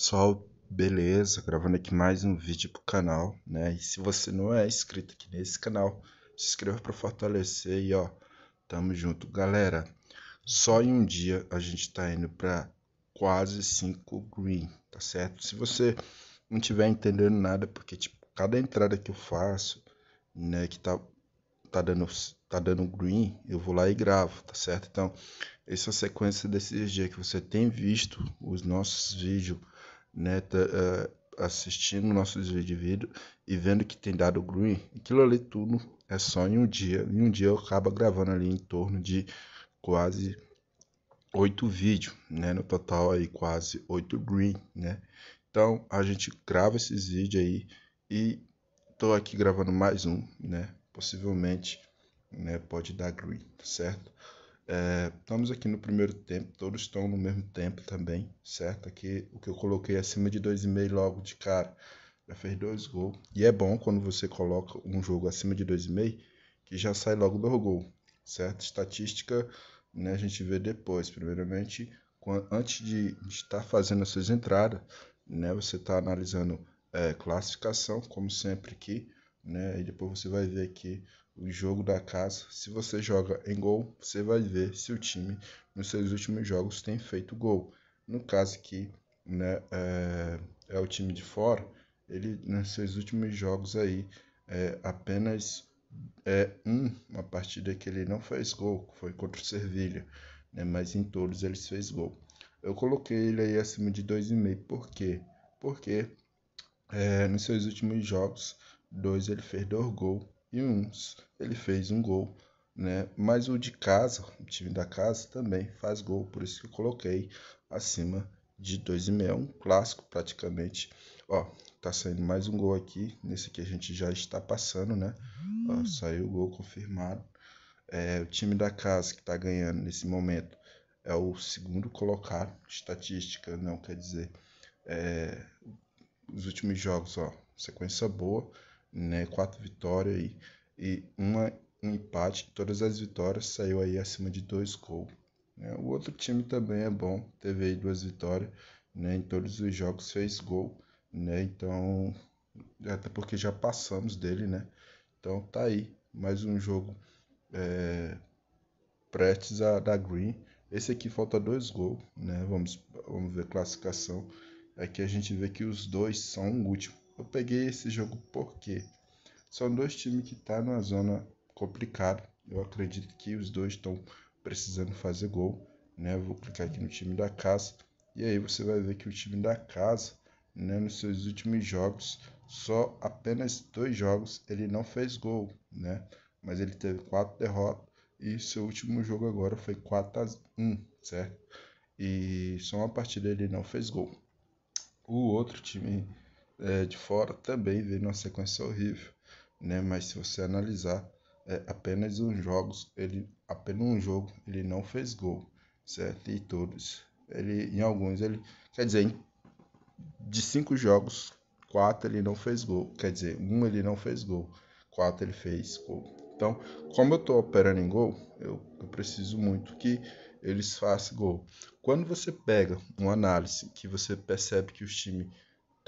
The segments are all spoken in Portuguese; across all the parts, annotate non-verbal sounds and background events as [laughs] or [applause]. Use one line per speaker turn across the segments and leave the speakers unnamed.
pessoal, beleza? Gravando aqui mais um vídeo pro canal, né? E se você não é inscrito aqui nesse canal, se inscreva para fortalecer e ó, tamo junto, galera. Só em um dia a gente tá indo para quase 5 green, tá certo? Se você não tiver entendendo nada, porque tipo, cada entrada que eu faço, né, que tá tá dando tá dando green, eu vou lá e gravo, tá certo? Então, essa sequência desses dias que você tem visto os nossos vídeos né? Tá, uh, assistindo nossos vídeos e vendo que tem dado green, aquilo ali tudo é só em um dia. Em um dia eu acabo gravando ali em torno de quase oito vídeos, né? No total aí quase oito green, né? Então a gente grava esses vídeos aí e tô aqui gravando mais um, né? Possivelmente, né? Pode dar green, tá certo? É, estamos aqui no primeiro tempo, todos estão no mesmo tempo também, certo? Aqui o que eu coloquei acima de 2,5 logo de cara, já fez dois gols. E é bom quando você coloca um jogo acima de 2,5 que já sai logo do gol, certo? Estatística né, a gente vê depois. Primeiramente, antes de estar fazendo as suas entradas, né, você está analisando é, classificação, como sempre aqui, né? E depois você vai ver aqui o jogo da casa. Se você joga em gol, você vai ver se o time nos seus últimos jogos tem feito gol. No caso aqui, né, é, é o time de fora, ele nos seus últimos jogos aí é apenas é um, uma partida que ele não fez gol, foi contra o Cervilha, né? Mas em todos eles fez gol. Eu coloquei ele aí acima de 2,5, por quê? Porque é, nos seus últimos jogos dois ele fez dois gols e uns ele fez um gol, né? Mas o de casa, o time da casa também faz gol, por isso que eu coloquei acima de 2,5, é um clássico praticamente. Ó, tá saindo mais um gol aqui, nesse aqui a gente já está passando, né? Ó, saiu o gol confirmado. É, o time da casa que está ganhando nesse momento é o segundo colocado, estatística não quer dizer é, os últimos jogos, ó, sequência boa né? Quatro vitórias e, e uma, um empate. Todas as vitórias saiu aí acima de dois gols. Né? O outro time também é bom, teve aí duas vitórias, né? Em todos os jogos fez gol, né? Então, até porque já passamos dele, né? Então tá aí, mais um jogo é, prestes a da Green. Esse aqui falta dois gols, né? Vamos, vamos ver classificação. Aqui a gente vê que os dois são o último. Eu peguei esse jogo porque são dois times que estão tá numa zona complicada. Eu acredito que os dois estão precisando fazer gol. Né? Eu vou clicar aqui no time da casa. E aí você vai ver que o time da casa, né, nos seus últimos jogos, só apenas dois jogos ele não fez gol. Né? Mas ele teve quatro derrotas. E seu último jogo agora foi 4 a 1, certo? E só uma partida ele não fez gol. O outro time é, de fora também vem numa sequência horrível, né? Mas se você analisar é, apenas um jogos, ele apenas um jogo ele não fez gol, certo? E todos, ele em alguns ele quer dizer em, de cinco jogos quatro ele não fez gol, quer dizer um ele não fez gol, quatro ele fez gol. Então, como eu estou operando em gol, eu, eu preciso muito que eles façam gol. Quando você pega uma análise que você percebe que o time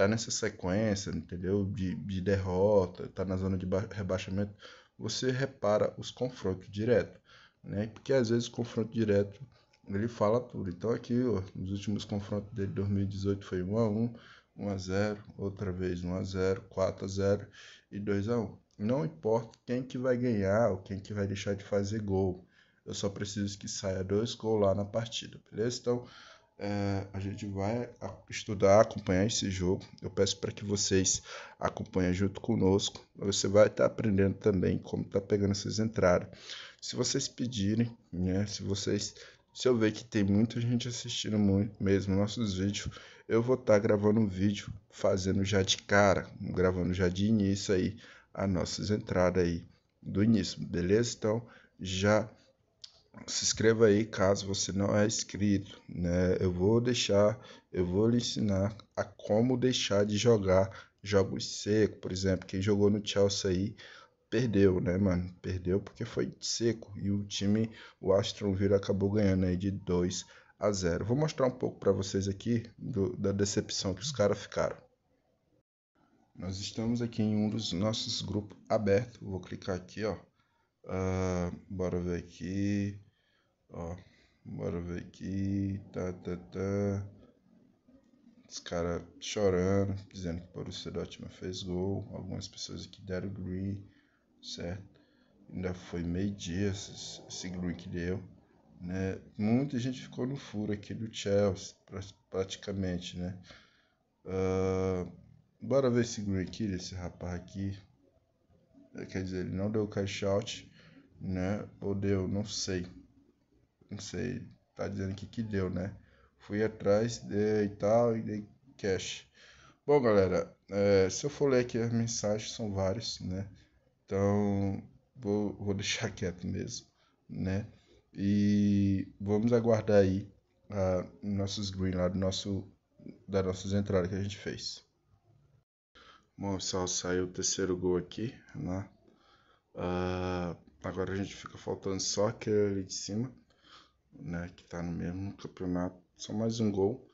tá nessa sequência, entendeu? De, de derrota, tá na zona de rebaixamento, você repara os confrontos diretos, né? Porque às vezes o confronto direto ele fala tudo. Então aqui, ó, nos últimos confrontos dele 2018 foi 1 a 1, 1 a 0, outra vez 1 a 0, 4 a 0 e 2 a 1. Não importa quem que vai ganhar ou quem que vai deixar de fazer gol. Eu só preciso que saia dois gols lá na partida, beleza? Então, é, a gente vai estudar, acompanhar esse jogo. Eu peço para que vocês acompanhem junto conosco. Você vai estar tá aprendendo também como está pegando essas entradas. Se vocês pedirem, né? Se vocês, se eu ver que tem muita gente assistindo muito mesmo nossos vídeos, eu vou estar tá gravando um vídeo fazendo já de cara, gravando já de início aí as nossas entradas aí do início, beleza? Então já se inscreva aí caso você não é inscrito, né? Eu vou deixar, eu vou lhe ensinar a como deixar de jogar jogos seco, por exemplo, quem jogou no Chelsea aí perdeu, né, mano? Perdeu porque foi seco e o time o Aston Villa acabou ganhando aí de 2 a 0. Vou mostrar um pouco para vocês aqui do, da decepção que os caras ficaram. Nós estamos aqui em um dos nossos grupos aberto Vou clicar aqui, ó. Uh, bora ver aqui. Ó, bora ver aqui. Tá, tá, tá. Os caras chorando, dizendo que o Borussia Dortmund fez gol. Algumas pessoas aqui deram green, certo? Ainda foi meio-dia esse, esse green que deu. Né? Muita gente ficou no furo aqui do Chelsea, praticamente, né? Uh, bora ver esse green aqui, desse rapaz aqui. Quer dizer, ele não deu cash out, né? Ou deu, não sei. Não sei. Tá dizendo aqui que deu, né? Fui atrás de, e tal e dei cash. Bom, galera, é, se eu for ler aqui as mensagens, são várias, né? Então, vou, vou [laughs] deixar quieto mesmo, né? E vamos aguardar aí a, ah, nossos green lá do nosso, das nossas entradas que a gente fez. Bom, pessoal, saiu o terceiro gol aqui, né? Uh, Agora a gente fica faltando só aquele ali de cima, né? Que tá no mesmo campeonato. Só mais um gol.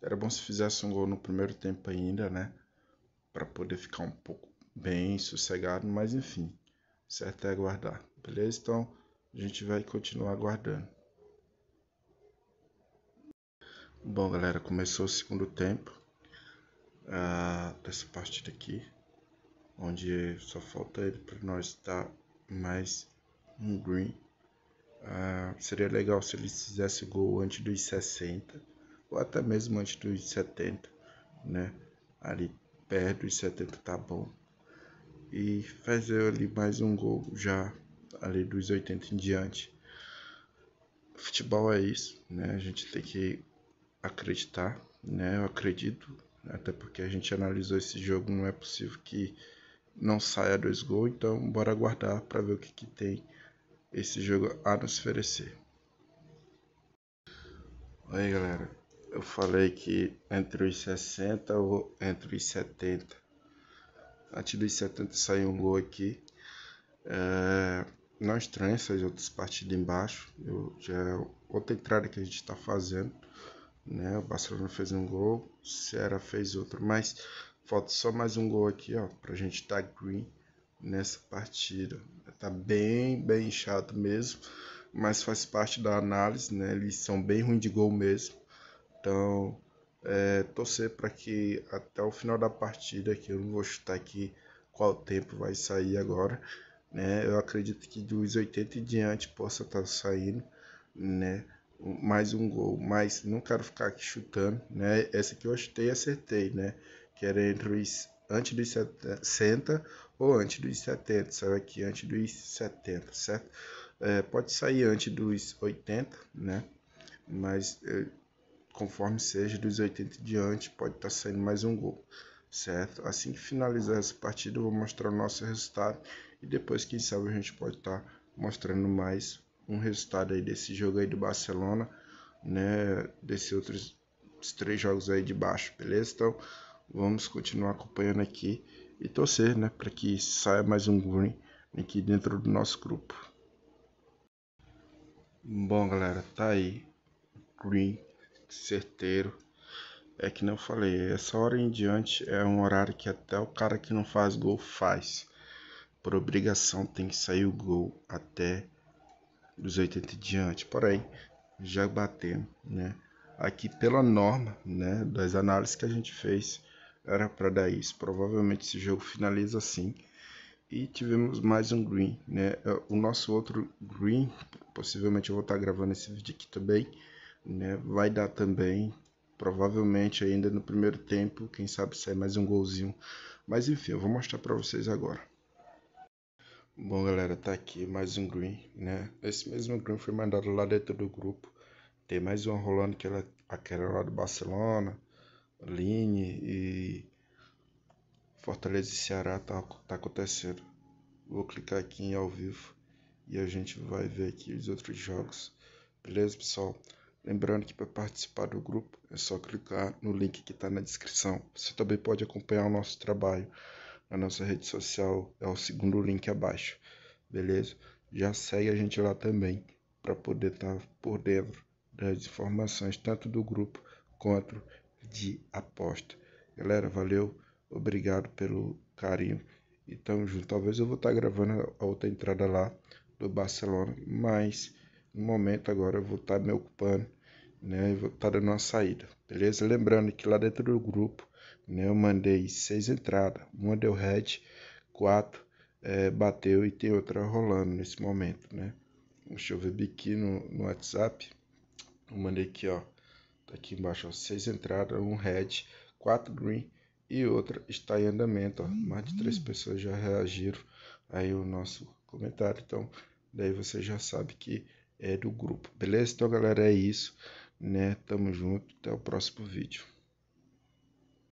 Era bom se fizesse um gol no primeiro tempo ainda, né? Para poder ficar um pouco bem sossegado, mas enfim, certo é aguardar, beleza? Então a gente vai continuar aguardando. Bom, galera, começou o segundo tempo uh, dessa partida aqui, onde só falta ele para nós estar mas um green. Ah, seria legal se ele fizesse gol antes dos 60 ou até mesmo antes dos 70, né? Ali perto dos 70 tá bom. E fazer ali mais um gol já ali dos 80 em diante. Futebol é isso, né? A gente tem que acreditar, né? Eu acredito, até porque a gente analisou esse jogo, não é possível que não saia dois gols, então bora aguardar para ver o que, que tem esse jogo a nos oferecer. Aí galera, eu falei que entre os 60 ou entre os 70, antes dos 70 saiu um gol aqui. É, não é estranho essas outras partidas embaixo, eu, já é outra entrada que a gente está fazendo. Né? O Barcelona fez um gol, o Ceará fez outro, mas Falta só mais um gol aqui, ó, pra gente tá green nessa partida. Tá bem, bem chato mesmo, mas faz parte da análise, né? Eles são bem ruins de gol mesmo. Então, é, torcer para que até o final da partida, que eu não vou chutar aqui qual tempo vai sair agora, né? Eu acredito que dos 80 e diante possa estar tá saindo, né? Mais um gol, mas não quero ficar aqui chutando, né? Essa que eu chutei, acertei, né? era entre os antes dos 60 ou antes dos 70, saiu aqui antes dos 70, certo? É, pode sair antes dos 80, né? Mas é, conforme seja dos 80 diante, pode estar tá saindo mais um gol, certo? Assim que finalizar essa partida, eu vou mostrar o nosso resultado e depois, quem sabe, a gente pode estar tá mostrando mais um resultado aí desse jogo aí do Barcelona, né? Desses outros três jogos aí de baixo, beleza? Então, Vamos continuar acompanhando aqui e torcer né, para que saia mais um green aqui dentro do nosso grupo. Bom, galera, tá aí. Green, certeiro. É que não falei, essa hora em diante é um horário que até o cara que não faz gol faz. Por obrigação tem que sair o gol até os 80 em diante. Porém, já batemos, né? Aqui pela norma, né, das análises que a gente fez, era para dar isso. Provavelmente esse jogo finaliza assim. E tivemos mais um green, né? É, o nosso outro green, possivelmente eu vou estar tá gravando esse vídeo aqui também, né? Vai dar também, provavelmente ainda no primeiro tempo, quem sabe sai mais um golzinho. Mas enfim, eu vou mostrar para vocês agora. Bom galera, tá aqui mais um green, né? Esse mesmo green foi mandado lá dentro do grupo. Tem mais uma rolando que ela, aquela lá do Barcelona, Line e Fortaleza e Ceará tá, tá acontecendo. Vou clicar aqui em ao vivo e a gente vai ver aqui os outros jogos. Beleza, pessoal? Lembrando que para participar do grupo é só clicar no link que está na descrição. Você também pode acompanhar o nosso trabalho na nossa rede social, é o segundo link abaixo. Beleza? Já segue a gente lá também para poder estar tá por dentro das informações tanto do grupo quanto de aposta. Galera, valeu, obrigado pelo carinho e tamo junto. Talvez eu vou estar tá gravando a outra entrada lá do Barcelona, mas no momento agora eu vou estar tá me ocupando, né? E vou estar tá dando uma saída, beleza? Lembrando que lá dentro do grupo, né? Eu mandei seis entradas, uma deu red, quatro é, bateu e tem outra rolando nesse momento, né? Deixa eu ver aqui no, no WhatsApp. Eu mandei aqui, ó aqui embaixo, ó, seis entradas, um red, quatro green e outra está em andamento, ó. mais de três hum. pessoas já reagiram aí o nosso comentário, então daí você já sabe que é do grupo, beleza? Então galera, é isso, né, tamo junto, até o próximo vídeo.